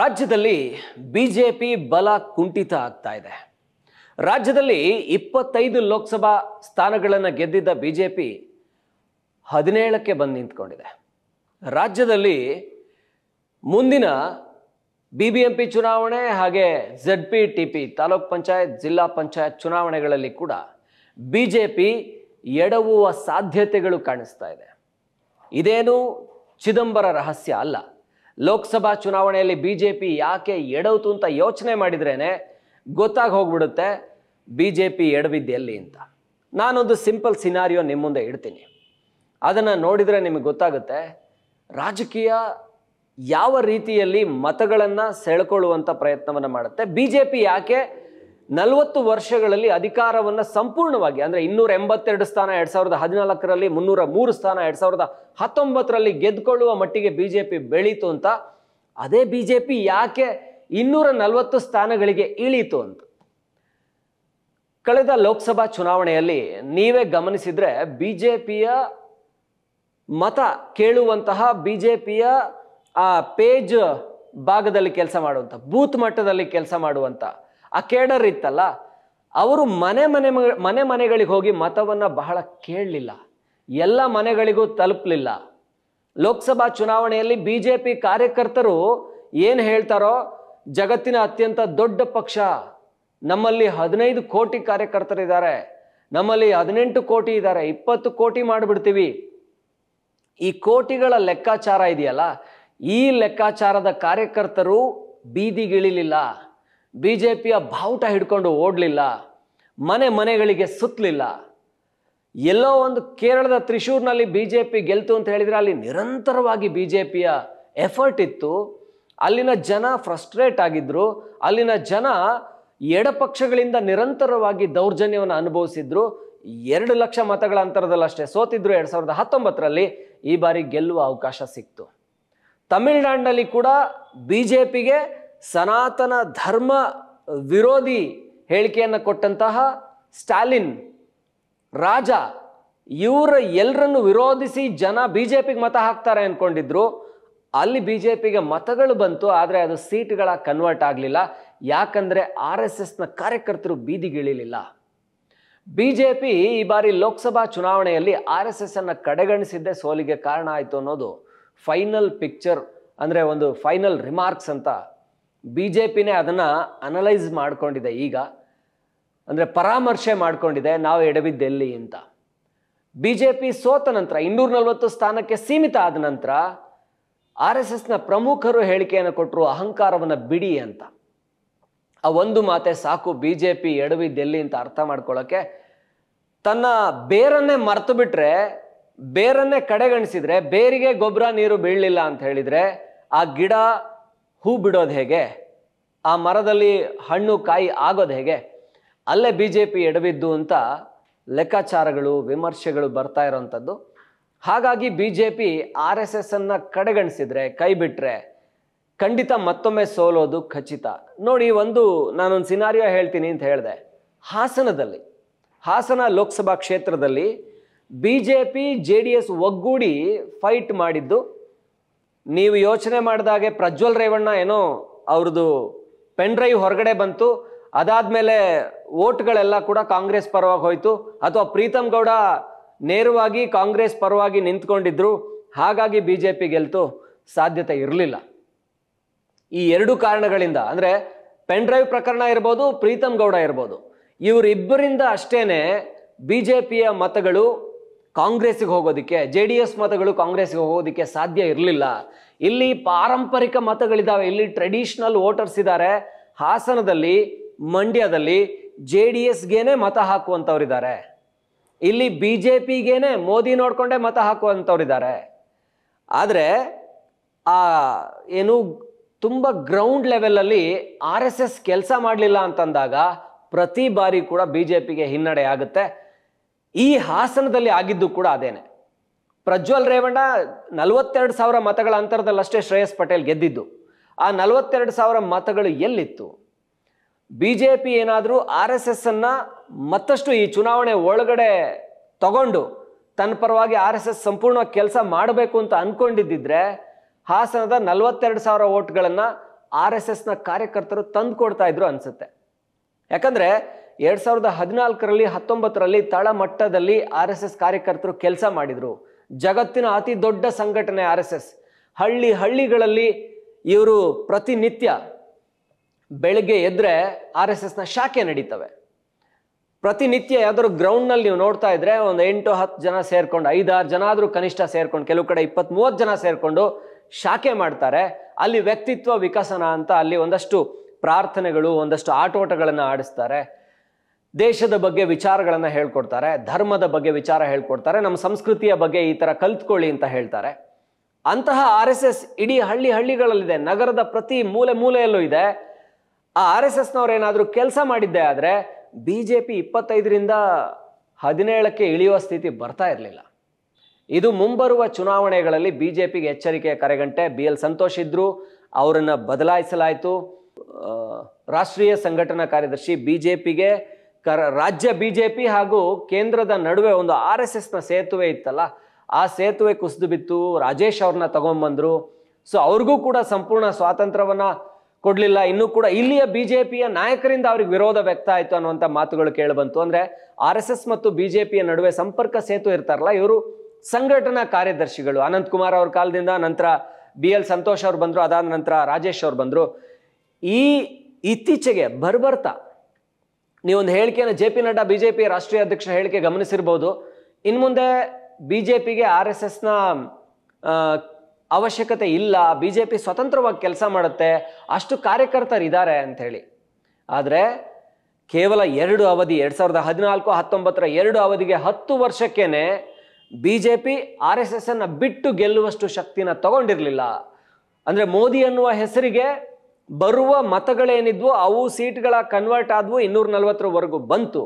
ರಾಜ್ಯದಲ್ಲಿ B J P ಬಲ ಕುಂಠಿತ ಆಗ್ತಾ ಇದೆ ರಾಜ್ಯದಲ್ಲಿ ಇಪ್ಪತ್ತೈದು ಲೋಕಸಭಾ ಸ್ಥಾನಗಳನ್ನು ಗೆದ್ದಿದ್ದ ಬಿ ಜೆ ಪಿ ಹದಿನೇಳಕ್ಕೆ ಬಂದು ನಿಂತ್ಕೊಂಡಿದೆ ರಾಜ್ಯದಲ್ಲಿ ಮುಂದಿನ ಬಿ ಬಿ ಎಂ ಪಿ ಚುನಾವಣೆ ಹಾಗೆ Z P T P taluk panchayat zilla panchayat ಚುನಾವಣೆಗಳಲ್ಲಿ ಕೂಡ ಬಿ ಜೆ ಪಿ ಎಡವುವ ಸಾಧ್ಯತೆಗಳು ಕಾಣಿಸ್ತಾ ಇದೆ ಇದೇನು ಚಿದಂಬರ ರಹಸ್ಯ ಅಲ್ಲ ಲೋಕಸಭಾ ಚುನಾವಣೆಯಲ್ಲಿ ಬಿ ಜೆ ಪಿ ಯಾಕೆ ಎಡವತು ಅಂತ ಯೋಚನೆ ಮಾಡಿದ್ರೇನೆ ಗೊತ್ತಾಗಿ ಹೋಗ್ಬಿಡುತ್ತೆ ಬಿ ಜೆ ಪಿ ಎಡವಿದ್ದೆಲ್ಲಿ ಅಂತ ನಾನೊಂದು ಸಿಂಪಲ್ ಸಿನಾರಿಯೋ ನಿಮ್ಮ ಮುಂದೆ ಇಡ್ತೀನಿ ಅದನ್ನು ನೋಡಿದರೆ ನಿಮಗೆ ಗೊತ್ತಾಗುತ್ತೆ ರಾಜಕೀಯ ಯಾವ ರೀತಿಯಲ್ಲಿ ಮತಗಳನ್ನು ಸೆಳ್ಕೊಳ್ಳುವಂಥ ಪ್ರಯತ್ನವನ್ನು ಮಾಡುತ್ತೆ ಬಿ ಜೆ ಪಿ ಯಾಕೆ ನಲವತ್ತು ವರ್ಷಗಳಲ್ಲಿ ಅಧಿಕಾರವನ್ನು ಸಂಪೂರ್ಣವಾಗಿ ಅಂದರೆ ಇನ್ನೂರ ಎಂಬತ್ತೆರಡು ಸ್ಥಾನ ಎರಡು ಸಾವಿರದ ಹದಿನಾಲ್ಕರಲ್ಲಿ ಮುನ್ನೂರ ಮೂರು ಸ್ಥಾನ ಎರಡು ಸಾವಿರದ ಹತ್ತೊಂಬತ್ತರಲ್ಲಿ ಗೆದ್ದುಕೊಳ್ಳುವ ಮಟ್ಟಿಗೆ ಬಿ ಜೆ ಪಿ ಬೆಳೀತು ಅಂತ ಅದೇ ಬಿ ಜೆ ಪಿ ಯಾಕೆ ಇನ್ನೂರ ನಲವತ್ತು ಸ್ಥಾನಗಳಿಗೆ ಇಳೀತು ಅಂತ ಕಳೆದ ಲೋಕಸಭಾ ಚುನಾವಣೆಯಲ್ಲಿ ನೀವೇ ಗಮನಿಸಿದರೆ ಬಿ ಜೆ ಪಿಯ ಮತ ಕೇಳುವಂತಹ ಬಿ ಜೆ ಪಿಯ ಆ ಪೇಜ್ ಭಾಗದಲ್ಲಿ ಕೆಲಸ ಮಾಡುವಂಥ ಬೂತ್ ಮಟ್ಟದಲ್ಲಿ ಕೆಲಸ ಮಾಡುವಂಥ ಆ ಕೇಡರ್ ಇತ್ತಲ್ಲ ಅವರು ಮನೆ ಮನೆ ಮನೆ ಮನೆಗಳಿಗೆ ಹೋಗಿ ಮತವನ್ನು ಬಹಳ ಕೇಳಲಿಲ್ಲ ಎಲ್ಲ ಮನೆಗಳಿಗೂ ತಲುಪಲಿಲ್ಲ ಲೋಕಸಭಾ ಚುನಾವಣೆಯಲ್ಲಿ ಬಿ ಜೆ ಪಿ ಕಾರ್ಯಕರ್ತರು ಏನು ಹೇಳ್ತಾರೋ ಜಗತ್ತಿನ ಅತ್ಯಂತ ದೊಡ್ಡ ಪಕ್ಷ ನಮ್ಮಲ್ಲಿ ಹದಿನೈದು ಕೋಟಿ ಕಾರ್ಯಕರ್ತರಿದ್ದಾರೆ ನಮ್ಮಲ್ಲಿ ಹದಿನೆಂಟು ಕೋಟಿ ಇದ್ದಾರೆ ಇಪ್ಪತ್ತು ಕೋಟಿ ಮಾಡಿಬಿಡ್ತೀವಿ ಈ ಕೋಟಿಗಳ ಲೆಕ್ಕಾಚಾರ ಇದೆಯಲ್ಲ ಈ ಲೆಕ್ಕಾಚಾರದ ಕಾರ್ಯಕರ್ತರು ಬೀದಿಗಿಳಿಲಿಲ್ಲ ಬಿ ಜೆ ಪಿಯ ಬಾವುಟ ಹಿಡ್ಕೊಂಡು ಓಡಲಿಲ್ಲ ಮನೆ ಮನೆಗಳಿಗೆ ಸುತ್ತಲಿಲ್ಲ ಎಲ್ಲೋ ಒಂದು ಕೇರಳದ ತ್ರಿಶೂರ್ನಲ್ಲಿ ಬಿ ಜೆ ಪಿ ಗೆಲ್ತು ಅಂತ ಹೇಳಿದರೆ ಅಲ್ಲಿ ನಿರಂತರವಾಗಿ ಬಿ ಜೆ ಪಿಯ ಎಫರ್ಟ್ ಇತ್ತು ಅಲ್ಲಿನ ಜನ ಫ್ರಸ್ಟ್ರೇಟ್ ಆಗಿದ್ರು ಅಲ್ಲಿನ ಜನ ಎಡಪಕ್ಷಗಳಿಂದ ನಿರಂತರವಾಗಿ ದೌರ್ಜನ್ಯವನ್ನು ಅನುಭವಿಸಿದ್ರು ಎರಡು ಲಕ್ಷ ಮತಗಳ ಅಂತರದಲ್ಲಿ ಅಷ್ಟೇ ಸೋತಿದ್ರು ಎರಡು ಸಾವಿರದ ಹತ್ತೊಂಬತ್ತರಲ್ಲಿ ಈ ಬಾರಿ ಗೆಲ್ಲುವ ಅವಕಾಶ ಸಿಕ್ತು ತಮಿಳ್ನಾಡಿನಲ್ಲಿ ಕೂಡ ಬಿ ಜೆ ಪಿಗೆ ಸನಾತನ ಧರ್ಮ ವಿರೋಧಿ ಹೇಳಿಕೆಯನ್ನು ಕೊಟ್ಟಂತಹ ಸ್ಟಾಲಿನ್ ರಾಜ ಇವರ ಎಲ್ಲರನ್ನು ವಿರೋಧಿಸಿ ಜನ ಬಿ ಜೆ ಪಿಗೆ ಮತ ಹಾಕ್ತಾರೆ ಅಂದ್ಕೊಂಡಿದ್ರು ಅಲ್ಲಿ ಬಿ ಜೆ ಪಿಗೆ ಮತಗಳು ಬಂತು ಆದರೆ ಅದು ಸೀಟ್ಗಳ ಕನ್ವರ್ಟ್ ಆಗಲಿಲ್ಲ ಯಾಕಂದರೆ ಆರ್ ಎಸ್ ಎಸ್ನ ಕಾರ್ಯಕರ್ತರು ಬೀದಿಗಿಳಿಲಿಲ್ಲ ಬಿ ಜೆ ಪಿ ಈ ಬಾರಿ ಲೋಕಸಭಾ ಚುನಾವಣೆಯಲ್ಲಿ ಆರ್ ಎಸ್ ಎಸ್ ಅನ್ನು ಕಡೆಗಣಿಸಿದ್ದೇ ಸೋಲಿಗೆ ಕಾರಣ ಆಯಿತು ಅನ್ನೋದು ಫೈನಲ್ ಪಿಕ್ಚರ್ ಅಂದರೆ ಒಂದು ಫೈನಲ್ ರಿಮಾರ್ಕ್ಸ್ ಅಂತ ಬಿ ಜೆ ಪಿನೇ ಅದನ್ನು ಅನಲೈಸ್ ಮಾಡಿಕೊಂಡಿದೆ ಈಗ ಅಂದರೆ ಪರಾಮರ್ಶೆ ಮಾಡಿಕೊಂಡಿದೆ ನಾವು ಎಡಬಿದ್ದೆಲ್ಲಿ ಅಂತ ಬಿ ಜೆ ಪಿ ಸೋತ ನಂತರ ಇನ್ನೂರ ನಲವತ್ತು ಸ್ಥಾನಕ್ಕೆ ಸೀಮಿತ ಆದ ನಂತರ ಆರ್ ಎಸ್ ಎಸ್ನ ಪ್ರಮುಖರು ಹೇಳಿಕೆಯನ್ನು ಕೊಟ್ಟರು ಅಹಂಕಾರವನ್ನು ಬಿಡಿ ಅಂತ ಆ ಒಂದು ಮಾತೆ ಸಾಕು ಬಿ ಜೆ ಪಿ ಎಡವಿದ್ದೆಲ್ಲಿ ಅಂತ ಅರ್ಥ ಮಾಡ್ಕೊಳ್ಳೋಕ್ಕೆ ತನ್ನ ಬೇರನ್ನೇ ಮರೆತು ಬಿಟ್ಟರೆ ಬೇರನ್ನೇ ಕಡೆಗಣಿಸಿದ್ರೆ ಬೇರಿಗೆ ಗೊಬ್ಬರ ನೀರು ಬೀಳಲಿಲ್ಲ ಅಂತ ಹೇಳಿದರೆ ಆ ಗಿಡ ಹೂ ಬಿಡೋದು ಹೇಗೆ ಆ ಮರದಲ್ಲಿ ಹಣ್ಣು ಕಾಯಿ ಆಗೋದು ಹೇಗೆ ಅಲ್ಲೇ ಬಿ ಜೆ ಪಿ ಎಡವಿದ್ದು ಅಂತ ಲೆಕ್ಕಾಚಾರಗಳು ವಿಮರ್ಶೆಗಳು ಬರ್ತಾ ಇರೋವಂಥದ್ದು ಹಾಗಾಗಿ B J P R S S ಅನ್ನು ಕಡೆಗಣಿಸಿದ್ರೆ ಕೈ ಬಿಟ್ಟರೆ ಖಂಡಿತ ಮತ್ತೊಮ್ಮೆ ಸೋಲೋದು ಖಚಿತ ನೋಡಿ ಒಂದು ನಾನೊಂದು ಸಿನಾರಿಯೋ ಹೇಳ್ತೀನಿ ಅಂತ ಹೇಳಿದೆ ಹಾಸನದಲ್ಲಿ ಹಾಸನ ಲೋಕಸಭಾ ಕ್ಷೇತ್ರದಲ್ಲಿ B J P J D S ಒಗ್ಗೂಡಿ ಫೈಟ್ ಮಾಡಿದ್ದು ನೀವು ಯೋಚನೆ ಮಾಡಿದಾಗೆ ಪ್ರಜ್ವಲ್ ರೇವಣ್ಣ ಏನೋ ಅವ್ರದ್ದು ಪೆನ್ ಡ್ರೈವ್ ಹೊರಗಡೆ ಬಂತು ಮೇಲೆ ಓಟ್ಗಳೆಲ್ಲ ಕೂಡ ಕಾಂಗ್ರೆಸ್ ಪರವಾಗಿ ಹೋಯಿತು ಅಥವಾ ಪ್ರೀತಮ್ ಗೌಡ ನೇರವಾಗಿ ಕಾಂಗ್ರೆಸ್ ಪರವಾಗಿ ನಿಂತ್ಕೊಂಡಿದ್ರು ಹಾಗಾಗಿ ಬಿ ಜೆ ಪಿ ಗೆಲ್ತು ಸಾಧ್ಯತೆ ಇರಲಿಲ್ಲ ಈ ಎರಡು ಕಾರಣಗಳಿಂದ ಅಂದರೆ ಪೆನ್ ಡ್ರೈವ್ ಪ್ರಕರಣ ಇರ್ಬೋದು ಪ್ರೀತಮ್ ಗೌಡ ಇರ್ಬೋದು ಇವರಿಬ್ಬರಿಂದ ಅಷ್ಟೇನೆ ಬಿ ಜೆ ಪಿಯ ಮತಗಳು ಕಾಂಗ್ರೆಸ್ಗೆ ಹೋಗೋದಕ್ಕೆ ಜೆ ಡಿ ಎಸ್ ಮತಗಳು ಕಾಂಗ್ರೆಸ್ಗೆ ಹೋಗೋದಕ್ಕೆ ಸಾಧ್ಯ ಇರಲಿಲ್ಲ ಇಲ್ಲಿ ಪಾರಂಪರಿಕ ಮತಗಳಿದ್ದಾವೆ ಇಲ್ಲಿ ಟ್ರೆಡಿಷನಲ್ ವೋಟರ್ಸ್ ಇದ್ದಾರೆ ಹಾಸನದಲ್ಲಿ ಮಂಡ್ಯದಲ್ಲಿ ಜೆ ಡಿ ಎಸ್ಗೇನೆ ಮತ ಹಾಕುವಂಥವ್ರಿದ್ದಾರೆ ಇಲ್ಲಿ ಬಿ ಜೆ ಪಿಗೇನೆ ಮೋದಿ ನೋಡಿಕೊಂಡೇ ಮತ ಹಾಕುವಂಥವ್ರಿದ್ದಾರೆ ಆದರೆ ಆ ಏನು ತುಂಬ ಗ್ರೌಂಡ್ ಲೆವೆಲಲ್ಲಿ ಆರ್ ಎಸ್ ಎಸ್ ಕೆಲಸ ಮಾಡಲಿಲ್ಲ ಅಂತಂದಾಗ ಪ್ರತಿ ಬಾರಿ ಕೂಡ ಬಿ ಜೆ ಪಿಗೆ ಹಿನ್ನಡೆ ಆಗುತ್ತೆ ಈ ಹಾಸನದಲ್ಲಿ ಆಗಿದ್ದು ಕೂಡ ಅದೇನೆ ಪ್ರಜ್ವಲ್ ರೇವಣ್ಣ ನಲವತ್ತೆರಡು ಸಾವಿರ ಮತಗಳ ಅಂತರದಲ್ಲಿ ಅಷ್ಟೇ ಶ್ರೇಯಸ್ ಪಟೇಲ್ ಗೆದ್ದಿದ್ದು ಆ ನಲವತ್ತೆರಡು ಸಾವಿರ ಮತಗಳು ಎಲ್ಲಿತ್ತು ಬಿ ಜೆ ಪಿ ಏನಾದರೂ ಆರ್ ಎಸ್ ಎಸ್ ಅನ್ನ ಮತ್ತಷ್ಟು ಈ ಚುನಾವಣೆ ಒಳಗಡೆ ತಗೊಂಡು ತನ್ನ ಪರವಾಗಿ ಆರ್ ಎಸ್ ಎಸ್ ಸಂಪೂರ್ಣ ಕೆಲಸ ಮಾಡಬೇಕು ಅಂತ ಅನ್ಕೊಂಡಿದ್ದಿದ್ರೆ ಹಾಸನದ ನಲವತ್ತೆರಡು ಸಾವಿರ ಓಟ್ಗಳನ್ನು ಆರ್ ಎಸ್ ಎಸ್ನ ಕಾರ್ಯಕರ್ತರು ತಂದು ಕೊಡ್ತಾ ಇದ್ರು ಅನ್ಸುತ್ತೆ ಯಾಕಂದ್ರೆ ಎರಡ್ ಸಾವಿರದ ಹದಿನಾಲ್ಕರಲ್ಲಿ ಹತ್ತೊಂಬತ್ತರಲ್ಲಿ ತಳಮಟ್ಟದಲ್ಲಿ ಆರ್ ಎಸ್ ಎಸ್ ಕಾರ್ಯಕರ್ತರು ಕೆಲಸ ಮಾಡಿದರು ಜಗತ್ತಿನ ಅತಿ ದೊಡ್ಡ ಸಂಘಟನೆ ಆರ್ ಎಸ್ ಎಸ್ ಹಳ್ಳಿ ಹಳ್ಳಿಗಳಲ್ಲಿ ಇವರು ಪ್ರತಿನಿತ್ಯ ಬೆಳಗ್ಗೆ ಎದ್ರೆ ಆರ್ ಎಸ್ ನ ಶಾಖೆ ನಡೀತವೆ ಪ್ರತಿನಿತ್ಯ ಯಾವ್ದಾದ್ರು ನಲ್ಲಿ ನೀವು ನೋಡ್ತಾ ಇದ್ರೆ ಒಂದು ಎಂಟು ಹತ್ತು ಜನ ಸೇರ್ಕೊಂಡು ಐದಾರು ಜನ ಆದರೂ ಕನಿಷ್ಠ ಸೇರ್ಕೊಂಡು ಕೆಲವು ಕಡೆ ಇಪ್ಪತ್ತ್ ಮೂವತ್ತು ಜನ ಸೇರ್ಕೊಂಡು ಶಾಖೆ ಮಾಡ್ತಾರೆ ಅಲ್ಲಿ ವ್ಯಕ್ತಿತ್ವ ವಿಕಸನ ಅಂತ ಅಲ್ಲಿ ಒಂದಷ್ಟು ಪ್ರಾರ್ಥನೆಗಳು ಒಂದಷ್ಟು ಆಟೋಟಗಳನ್ನು ಆಡಿಸ್ತಾರೆ ದೇಶದ ಬಗ್ಗೆ ವಿಚಾರಗಳನ್ನು ಹೇಳ್ಕೊಡ್ತಾರೆ ಧರ್ಮದ ಬಗ್ಗೆ ವಿಚಾರ ಹೇಳ್ಕೊಡ್ತಾರೆ ನಮ್ಮ ಸಂಸ್ಕೃತಿಯ ಬಗ್ಗೆ ಈ ಥರ ಕಲ್ತ್ಕೊಳ್ಳಿ ಅಂತ ಹೇಳ್ತಾರೆ ಅಂತಹ ಆರ್ ಎಸ್ ಎಸ್ ಇಡೀ ಹಳ್ಳಿ ಹಳ್ಳಿಗಳಲ್ಲಿದೆ ನಗರದ ಪ್ರತಿ ಮೂಲೆ ಮೂಲೆಯಲ್ಲೂ ಇದೆ ಆ ಆರ್ ಎಸ್ ಎಸ್ನವ್ರು ಏನಾದರೂ ಕೆಲಸ ಮಾಡಿದ್ದೆ ಆದರೆ ಬಿ ಜೆ ಪಿ ಇಪ್ಪತ್ತೈದರಿಂದ ಹದಿನೇಳಕ್ಕೆ ಇಳಿಯುವ ಸ್ಥಿತಿ ಬರ್ತಾ ಇರಲಿಲ್ಲ ಇದು ಮುಂಬರುವ ಚುನಾವಣೆಗಳಲ್ಲಿ ಬಿ ಜೆ ಪಿಗೆ ಎಚ್ಚರಿಕೆಯ ಕರೆಗಂಟೆ ಬಿ ಎಲ್ ಸಂತೋಷ್ ಇದ್ದರು ಅವರನ್ನು ಬದಲಾಯಿಸಲಾಯಿತು ರಾಷ್ಟ್ರೀಯ ಸಂಘಟನಾ ಕಾರ್ಯದರ್ಶಿ ಬಿ ಜೆ ಪಿಗೆ ಕರ ರಾಜ್ಯ ಬಿ ಜೆ ಪಿ ಹಾಗೂ ಕೇಂದ್ರದ ನಡುವೆ ಒಂದು ಆರ್ ಎಸ್ ಎಸ್ನ ಸೇತುವೆ ಇತ್ತಲ್ಲ ಆ ಸೇತುವೆ ಕುಸಿದು ಬಿತ್ತು ರಾಜೇಶ್ ಅವ್ರನ್ನ ತಗೊಂಬಂದರು ಸೊ ಅವ್ರಿಗೂ ಕೂಡ ಸಂಪೂರ್ಣ ಸ್ವಾತಂತ್ರ್ಯವನ್ನು ಕೊಡಲಿಲ್ಲ ಇನ್ನೂ ಕೂಡ ಇಲ್ಲಿಯ ಬಿ ಜೆ ಪಿಯ ನಾಯಕರಿಂದ ಅವ್ರಿಗೆ ವಿರೋಧ ವ್ಯಕ್ತ ಆಯಿತು ಅನ್ನುವಂಥ ಮಾತುಗಳು ಕೇಳಿಬಂತು ಅಂದರೆ ಆರ್ ಎಸ್ ಎಸ್ ಮತ್ತು ಬಿ ಜೆ ಪಿಯ ನಡುವೆ ಸಂಪರ್ಕ ಸೇತುವೆ ಇರ್ತಾರಲ್ಲ ಇವರು ಸಂಘಟನಾ ಕಾರ್ಯದರ್ಶಿಗಳು ಅನಂತ್ ಕುಮಾರ್ ಅವ್ರ ಕಾಲದಿಂದ ನಂತರ ಬಿ ಎಲ್ ಸಂತೋಷ್ ಅವ್ರು ಬಂದರು ಅದಾದ ನಂತರ ರಾಜೇಶ್ ಅವ್ರು ಬಂದರು ಈ ಇತ್ತೀಚೆಗೆ ಬರ್ಬರ್ತಾ ನೀವೊಂದು ಹೇಳಿಕೆಯನ್ನು ಜೆ ಪಿ ನಡ್ಡಾ ಬಿಜೆಪಿ ರಾಷ್ಟ್ರೀಯ ಅಧ್ಯಕ್ಷ ಹೇಳಿಕೆ ಗಮನಿಸಿರ್ಬೋದು ಇನ್ನು ಮುಂದೆ ಬಿ ಜೆ ಪಿಗೆ ಆರ್ ಎಸ್ ಎಸ್ನ ಅವಶ್ಯಕತೆ ಇಲ್ಲ ಬಿ ಜೆ ಪಿ ಸ್ವತಂತ್ರವಾಗಿ ಕೆಲಸ ಮಾಡುತ್ತೆ ಅಷ್ಟು ಕಾರ್ಯಕರ್ತರಿದ್ದಾರೆ ಅಂಥೇಳಿ ಆದರೆ ಕೇವಲ ಎರಡು ಅವಧಿ ಎರಡು ಸಾವಿರದ ಹದಿನಾಲ್ಕು ಹತ್ತೊಂಬತ್ತರ ಎರಡು ಅವಧಿಗೆ ಹತ್ತು ವರ್ಷಕ್ಕೇ B J P R S S ಅನ್ನು ಬಿಟ್ಟು ಗೆಲ್ಲುವಷ್ಟು ಶಕ್ತಿನ ತಗೊಂಡಿರಲಿಲ್ಲ ಅಂದರೆ ಮೋದಿ ಅನ್ನುವ ಹೆಸರಿಗೆ ಬರುವ ಮತಗಳೇನಿದ್ವು ಅವು ಸೀಟ್ಗಳ ಕನ್ವರ್ಟ್ ಆದವು ಇನ್ನೂರ ನಲ್ವತ್ತರವರೆಗೂ ಬಂತು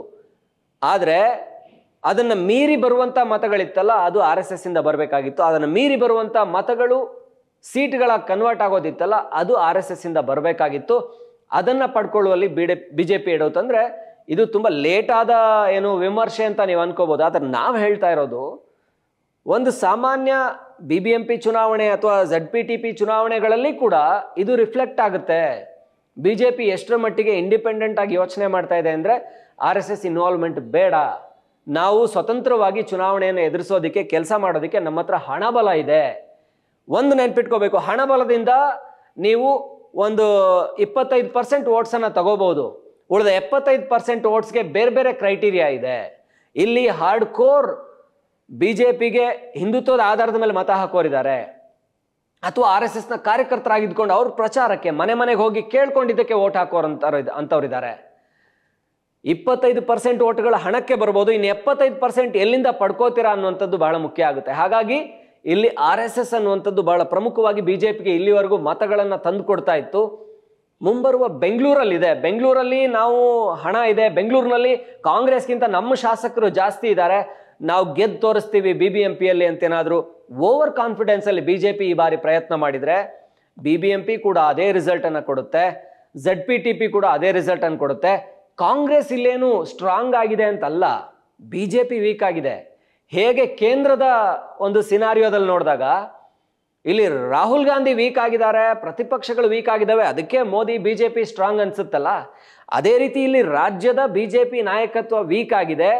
ಆದರೆ ಅದನ್ನು ಮೀರಿ ಬರುವಂಥ ಮತಗಳಿತ್ತಲ್ಲ ಅದು ಆರ್ ಎಸ್ ಎಸ್ಸಿಂದ ಬರಬೇಕಾಗಿತ್ತು ಅದನ್ನು ಮೀರಿ ಬರುವಂಥ ಮತಗಳು ಸೀಟ್ಗಳ ಕನ್ವರ್ಟ್ ಆಗೋದಿತ್ತಲ್ಲ ಅದು ಆರ್ ಎಸ್ ಎಸ್ಸಿಂದ ಬರಬೇಕಾಗಿತ್ತು ಅದನ್ನು ಪಡ್ಕೊಳ್ಳುವಲ್ಲಿ ಬಿಡೆ ಬಿ ಜೆ ಪಿ ಅಂದರೆ ಇದು ತುಂಬ ಲೇಟಾದ ಏನು ವಿಮರ್ಶೆ ಅಂತ ನೀವು ಅನ್ಕೋಬೋದು ಆದರೆ ನಾವು ಹೇಳ್ತಾ ಇರೋದು ಒಂದು ಸಾಮಾನ್ಯ ಬಿ ಬಿ ಎಂ ಪಿ ಚುನಾವಣೆ ಅಥವಾ ಝಡ್ ಪಿ ಟಿ ಪಿ ಚುನಾವಣೆಗಳಲ್ಲಿ ಕೂಡ ಇದು ರಿಫ್ಲೆಕ್ಟ್ ಆಗುತ್ತೆ ಬಿ ಜೆ ಪಿ ಎಷ್ಟರ ಮಟ್ಟಿಗೆ ಇಂಡಿಪೆಂಡೆಂಟ್ ಆಗಿ ಯೋಚನೆ ಮಾಡ್ತಾ ಇದೆ ಅಂದರೆ ಆರ್ ಎಸ್ ಎಸ್ ಇನ್ವಾಲ್ವ್ಮೆಂಟ್ ಬೇಡ ನಾವು ಸ್ವತಂತ್ರವಾಗಿ ಚುನಾವಣೆಯನ್ನು ಎದುರಿಸೋದಕ್ಕೆ ಕೆಲಸ ಮಾಡೋದಕ್ಕೆ ನಮ್ಮ ಹತ್ರ ಹಣಬಲ ಇದೆ ಒಂದು ನೆನ್ಪಿಟ್ಕೋಬೇಕು ಹಣಬಲದಿಂದ ನೀವು ಒಂದು ಇಪ್ಪತ್ತೈದು ಪರ್ಸೆಂಟ್ ಓಟ್ಸನ್ನು ತಗೋಬೋದು ಉಳಿದ ಎಪ್ಪತ್ತೈದು ಪರ್ಸೆಂಟ್ ಓಟ್ಸ್ಗೆ ಬೇರೆ ಬೇರೆ ಕ್ರೈಟೀರಿಯಾ ಇದೆ ಇಲ್ಲಿ ಹಾರ್ಡ್ ಕೋರ್ ಬಿ ಜೆ ಪಿಗೆ ಹಿಂದುತ್ವದ ಆಧಾರದ ಮೇಲೆ ಮತ ಹಾಕೋರಿದ್ದಾರೆ ಅಥವಾ ಆರ್ ಎಸ್ ಎಸ್ನ ಕಾರ್ಯಕರ್ತರಾಗಿದ್ದುಕೊಂಡು ಅವ್ರ ಪ್ರಚಾರಕ್ಕೆ ಮನೆ ಮನೆಗೆ ಹೋಗಿ ಕೇಳ್ಕೊಂಡಿದ್ದಕ್ಕೆ ಓಟ್ ಹಾಕೋರಂತಾರ ಅಂಥವ್ರಿದ್ದಾರೆ ಇಪ್ಪತ್ತೈದು ಪರ್ಸೆಂಟ್ ಓಟ್ಗಳ ಹಣಕ್ಕೆ ಬರ್ಬೋದು ಇನ್ನು ಎಪ್ಪತ್ತೈದು ಪರ್ಸೆಂಟ್ ಎಲ್ಲಿಂದ ಪಡ್ಕೋತೀರಾ ಅನ್ನುವಂಥದ್ದು ಬಹಳ ಮುಖ್ಯ ಆಗುತ್ತೆ ಹಾಗಾಗಿ ಇಲ್ಲಿ ಆರ್ ಎಸ್ ಎಸ್ ಅನ್ನುವಂಥದ್ದು ಬಹಳ ಪ್ರಮುಖವಾಗಿ ಬಿ ಜೆ ಪಿಗೆ ಇಲ್ಲಿವರೆಗೂ ಮತಗಳನ್ನು ತಂದು ಕೊಡ್ತಾ ಇತ್ತು ಮುಂಬರುವ ಬೆಂಗಳೂರಲ್ಲಿದೆ ಬೆಂಗಳೂರಲ್ಲಿ ನಾವು ಹಣ ಇದೆ ಬೆಂಗಳೂರಿನಲ್ಲಿ ಕಾಂಗ್ರೆಸ್ಗಿಂತ ನಮ್ಮ ಶಾಸಕರು ಜಾಸ್ತಿ ಇದ್ದಾರೆ ನಾವು ಗೆದ್ದು ತೋರಿಸ್ತೀವಿ ಬಿ ಬಿ ಎಂ ಪಿಯಲ್ಲಿ ಅಂತೇನಾದರೂ ಓವರ್ ಕಾನ್ಫಿಡೆನ್ಸಲ್ಲಿ ಬಿ ಜೆ ಪಿ ಈ ಬಾರಿ ಪ್ರಯತ್ನ ಮಾಡಿದರೆ ಬಿ ಬಿ ಎಂ ಪಿ ಕೂಡ ಅದೇ ರಿಸಲ್ಟನ್ನು ಕೊಡುತ್ತೆ ಝಡ್ ಪಿ ಟಿ ಪಿ ಕೂಡ ಅದೇ ರಿಸಲ್ಟನ್ನು ಕೊಡುತ್ತೆ ಕಾಂಗ್ರೆಸ್ ಇಲ್ಲೇನು ಸ್ಟ್ರಾಂಗ್ ಆಗಿದೆ ಅಂತಲ್ಲ ಬಿ ಜೆ ಪಿ ವೀಕ್ ಆಗಿದೆ ಹೇಗೆ ಕೇಂದ್ರದ ಒಂದು ಸಿನಾರಿಯೋದಲ್ಲಿ ನೋಡಿದಾಗ ಇಲ್ಲಿ ರಾಹುಲ್ ಗಾಂಧಿ ವೀಕ್ ಆಗಿದ್ದಾರೆ ಪ್ರತಿಪಕ್ಷಗಳು ವೀಕ್ ಆಗಿದ್ದಾವೆ ಅದಕ್ಕೆ Modi B J P strong ಅನಿಸುತ್ತಲ್ಲ ಅದೇ ರೀತಿ ಇಲ್ಲಿ ರಾಜ್ಯದ ಬಿ ಜೆ ಪಿ ನಾಯಕತ್ವ ವೀಕ್ ಆಗಿದೆ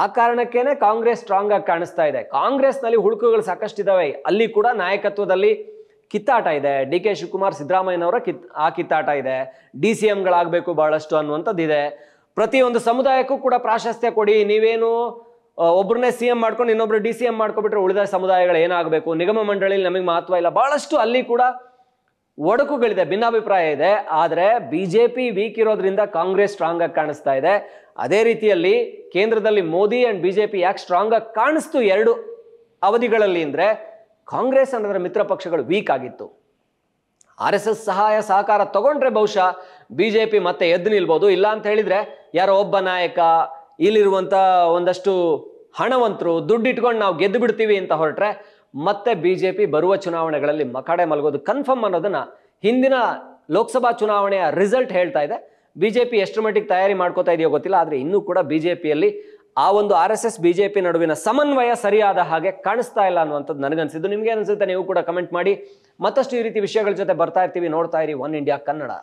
ಆ ಕಾರಣಕ್ಕೇನೆ ಕಾಂಗ್ರೆಸ್ ಸ್ಟ್ರಾಂಗ್ ಆಗಿ ಕಾಣಿಸ್ತಾ ಇದೆ ಕಾಂಗ್ರೆಸ್ನಲ್ಲಿ ಹುಡುಕುಗಳು ಇದಾವೆ ಅಲ್ಲಿ ಕೂಡ ನಾಯಕತ್ವದಲ್ಲಿ ಕಿತ್ತಾಟ ಇದೆ ಡಿ ಕೆ ಶಿವಕುಮಾರ್ ಸಿದ್ದರಾಮಯ್ಯನವರ ಕಿತ್ ಆ ಕಿತ್ತಾಟ ಇದೆ ಡಿ ಸಿ ಎಂಗಳಾಗಬೇಕು ಬಹಳಷ್ಟು ಅನ್ನುವಂಥದ್ದು ಇದೆ ಪ್ರತಿಯೊಂದು ಸಮುದಾಯಕ್ಕೂ ಕೂಡ ಪ್ರಾಶಸ್ತ್ಯ ಕೊಡಿ ನೀವೇನು ಒಬ್ಬರನ್ನೇ ಸಿ ಎಂ ಮಾಡ್ಕೊಂಡು ಇನ್ನೊಬ್ರು ಡಿ ಸಿ ಎಂ ಮಾಡ್ಕೊಬಿಟ್ರೆ ಉಳಿದ ಸಮುದಾಯಗಳು ಏನಾಗಬೇಕು ನಿಗಮ ಮಂಡಳಿಯಲ್ಲಿ ನಮಗೆ ಮಹತ್ವ ಇಲ್ಲ ಬಹಳಷ್ಟು ಅಲ್ಲಿ ಕೂಡ ಒಡಕುಗಳಿದೆ ಭಿನ್ನಾಭಿಪ್ರಾಯ ಇದೆ ಆದರೆ ಬಿಜೆಪಿ ವೀಕ್ ಇರೋದ್ರಿಂದ ಕಾಂಗ್ರೆಸ್ ಸ್ಟ್ರಾಂಗ್ ಆಗಿ ಕಾಣಿಸ್ತಾ ಇದೆ ಅದೇ ರೀತಿಯಲ್ಲಿ ಕೇಂದ್ರದಲ್ಲಿ ಮೋದಿ ಅಂಡ್ ಬಿಜೆಪಿ ಯಾಕೆ ಸ್ಟ್ರಾಂಗ್ ಆಗಿ ಕಾಣಿಸ್ತು ಎರಡು ಅವಧಿಗಳಲ್ಲಿ ಅಂದ್ರೆ ಕಾಂಗ್ರೆಸ್ ಅನ್ನೋದ್ರ ಮಿತ್ರ ಪಕ್ಷಗಳು ವೀಕ್ ಆಗಿತ್ತು ಆರ್ ಎಸ್ ಎಸ್ ಸಹಾಯ ಸಹಕಾರ ತಗೊಂಡ್ರೆ ಬಹುಶಃ ಬಿ ಜೆ ಪಿ ಮತ್ತೆ ಎದ್ದು ನಿಲ್ಬೋದು ಇಲ್ಲ ಅಂತ ಹೇಳಿದ್ರೆ ಯಾರೋ ಒಬ್ಬ ನಾಯಕ ಇಲ್ಲಿರುವಂತ ಒಂದಷ್ಟು ಹಣವಂತರು ದುಡ್ಡು ಇಟ್ಕೊಂಡು ನಾವು ಗೆದ್ದು ಬಿಡ್ತೀವಿ ಅಂತ ಹೊರಟ್ರೆ ಮತ್ತೆ ಬಿ ಜೆ ಪಿ ಬರುವ ಚುನಾವಣೆಗಳಲ್ಲಿ ಮಕಾಡೆ ಮಲಗೋದು ಕನ್ಫರ್ಮ್ ಅನ್ನೋದನ್ನ ಹಿಂದಿನ ಲೋಕಸಭಾ ಚುನಾವಣೆಯ ರಿಸಲ್ಟ್ ಹೇಳ್ತಾ ಇದೆ ಬಿ ಪಿ ಎಷ್ಟು ಮಟ್ಟಿಗೆ ತಯಾರಿ ಮಾಡ್ಕೋತಾ ಇದೆಯೋ ಗೊತ್ತಿಲ್ಲ ಆದರೆ ಇನ್ನೂ ಕೂಡ ಬಿ ಜೆ ಪಿಯಲ್ಲಿ ಆ ಒಂದು ಆರ್ ಎಸ್ ಎಸ್ ಬಿಜೆಪಿ ನಡುವಿನ ಸಮನ್ವಯ ಸರಿಯಾದ ಹಾಗೆ ಕಾಣಿಸ್ತಾ ಇಲ್ಲ ಅನ್ನುವಂಥದ್ದು ನನಗನ್ಸಿದ್ದು ನಿಮಗೆ ಅನಿಸುತ್ತೆ ನೀವು ಕೂಡ ಕಮೆಂಟ್ ಮಾಡಿ ಮತ್ತಷ್ಟು ಈ ರೀತಿ ವಿಷಯಗಳ ಜೊತೆ ಬರ್ತಾ ಇರ್ತೀವಿ ನೋಡ್ತಾ ಇರಿ ಒನ್ ಇಂಡಿಯಾ ಕನ್ನಡ